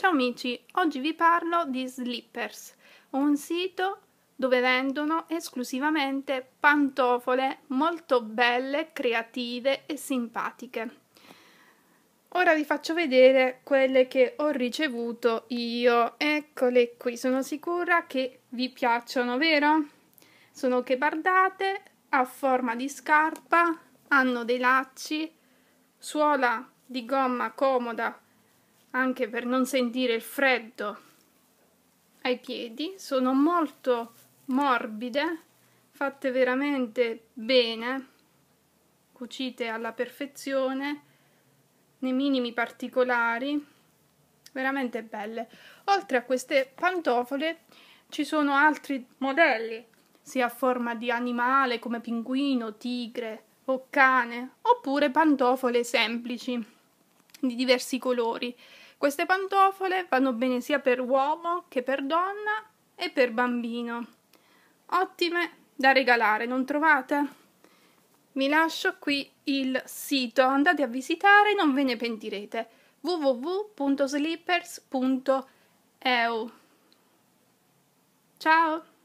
Ciao amici, oggi vi parlo di Slippers, un sito dove vendono esclusivamente pantofole molto belle, creative e simpatiche. Ora vi faccio vedere quelle che ho ricevuto io. Eccole qui, sono sicura che vi piacciono, vero? Sono chebardate, a forma di scarpa, hanno dei lacci, suola di gomma comoda anche per non sentire il freddo ai piedi, sono molto morbide, fatte veramente bene, cucite alla perfezione, nei minimi particolari, veramente belle. Oltre a queste pantofole ci sono altri modelli, sia a forma di animale come pinguino, tigre o cane, oppure pantofole semplici di diversi colori. Queste pantofole vanno bene sia per uomo che per donna e per bambino. Ottime da regalare, non trovate? Vi lascio qui il sito, andate a visitare, non ve ne pentirete. www.slippers.eu Ciao!